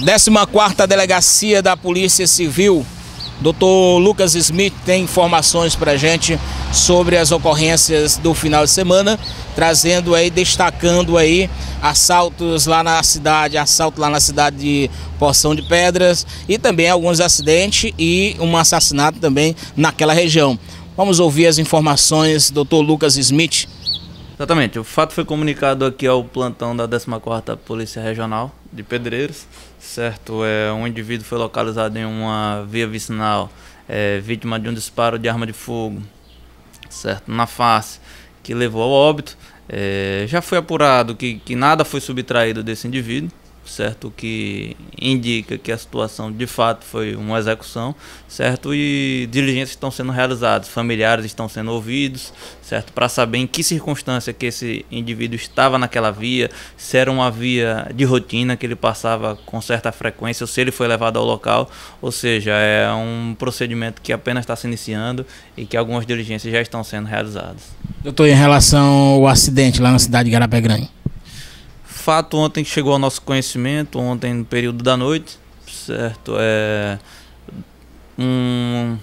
14ª Delegacia da Polícia Civil, Dr. Lucas Smith tem informações para gente sobre as ocorrências do final de semana, trazendo aí, destacando aí assaltos lá na cidade, assalto lá na cidade de Poção de Pedras e também alguns acidentes e um assassinato também naquela região. Vamos ouvir as informações, Dr. Lucas Smith. Exatamente. O fato foi comunicado aqui ao plantão da 14ª Polícia Regional de Pedreiros, certo? É, um indivíduo foi localizado em uma via vicinal, é, vítima de um disparo de arma de fogo, certo? Na face, que levou ao óbito. É, já foi apurado que, que nada foi subtraído desse indivíduo, certo? Que indica que a situação de fato foi uma execução, certo? E diligências estão sendo realizadas, familiares estão sendo ouvidos, certo? Para saber em que circunstância que esse indivíduo estava naquela via, se era uma via de rotina que ele passava com certa frequência, ou se ele foi levado ao local, ou seja, é um procedimento que apenas está se iniciando e que algumas diligências já estão sendo realizadas. Doutor, em relação ao acidente lá na cidade de Garapé Grande? fato ontem chegou ao nosso conhecimento, ontem no período da noite, certo? É, um,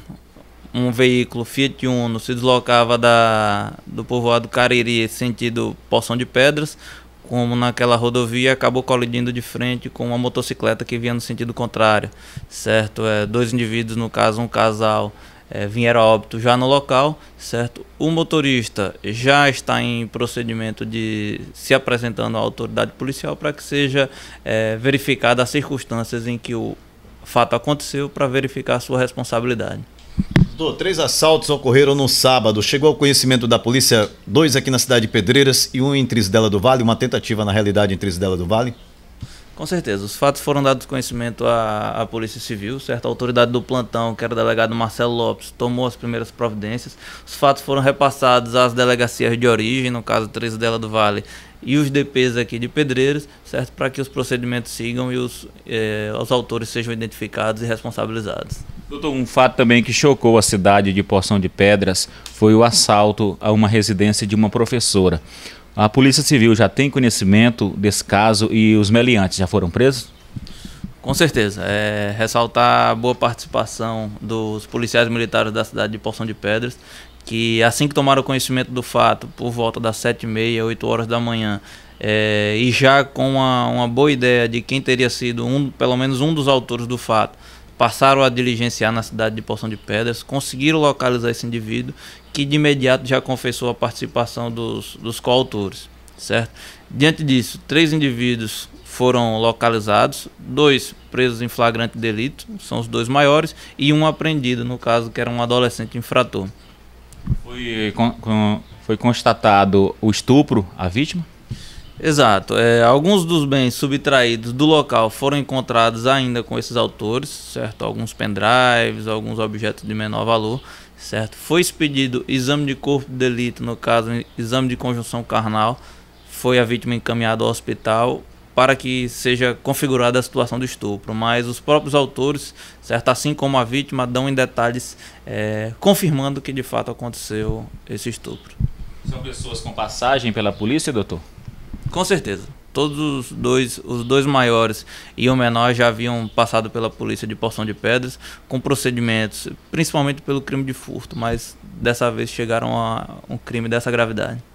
um veículo Fiat Uno se deslocava da, do povoado Cariri, sentido Poção de Pedras, como naquela rodovia, acabou colidindo de frente com uma motocicleta que vinha no sentido contrário, certo? É, dois indivíduos, no caso um casal, é, vieram a óbito já no local, certo? O motorista já está em procedimento de se apresentando à autoridade policial para que seja é, verificada as circunstâncias em que o fato aconteceu para verificar a sua responsabilidade. Doutor, três assaltos ocorreram no sábado. Chegou ao conhecimento da polícia dois aqui na cidade de Pedreiras e um em Trisdela do Vale, uma tentativa na realidade em Trisdela do Vale? Com certeza, os fatos foram dados conhecimento à, à Polícia Civil, certo? A autoridade do plantão, que era o delegado Marcelo Lopes, tomou as primeiras providências. Os fatos foram repassados às delegacias de origem, no caso 13 dela do Vale e os DPs aqui de Pedreiros, certo? Para que os procedimentos sigam e os, eh, os autores sejam identificados e responsabilizados. Doutor, um fato também que chocou a cidade de Porção de Pedras foi o assalto a uma residência de uma professora. A Polícia Civil já tem conhecimento desse caso e os meliantes já foram presos? Com certeza. É, ressaltar a boa participação dos policiais militares da cidade de Porção de Pedras, que assim que tomaram conhecimento do fato, por volta das 7h30, 8 horas da manhã, é, e já com uma, uma boa ideia de quem teria sido um, pelo menos um dos autores do fato, passaram a diligenciar na cidade de Poção de Pedras, conseguiram localizar esse indivíduo, que de imediato já confessou a participação dos, dos coautores, certo? Diante disso, três indivíduos foram localizados, dois presos em flagrante delito, são os dois maiores, e um apreendido, no caso que era um adolescente infrator. Foi, com, eh, com, foi constatado o estupro à vítima? Exato. É, alguns dos bens subtraídos do local foram encontrados ainda com esses autores, certo? Alguns pendrives, alguns objetos de menor valor, certo? Foi expedido exame de corpo de delito, no caso, exame de conjunção carnal. Foi a vítima encaminhada ao hospital para que seja configurada a situação do estupro, mas os próprios autores, certo, assim como a vítima, dão em detalhes é, confirmando que de fato aconteceu esse estupro. São pessoas com passagem pela polícia, doutor? Com certeza. Todos os dois, os dois maiores e o menor já haviam passado pela polícia de porção de pedras com procedimentos, principalmente pelo crime de furto, mas dessa vez chegaram a um crime dessa gravidade.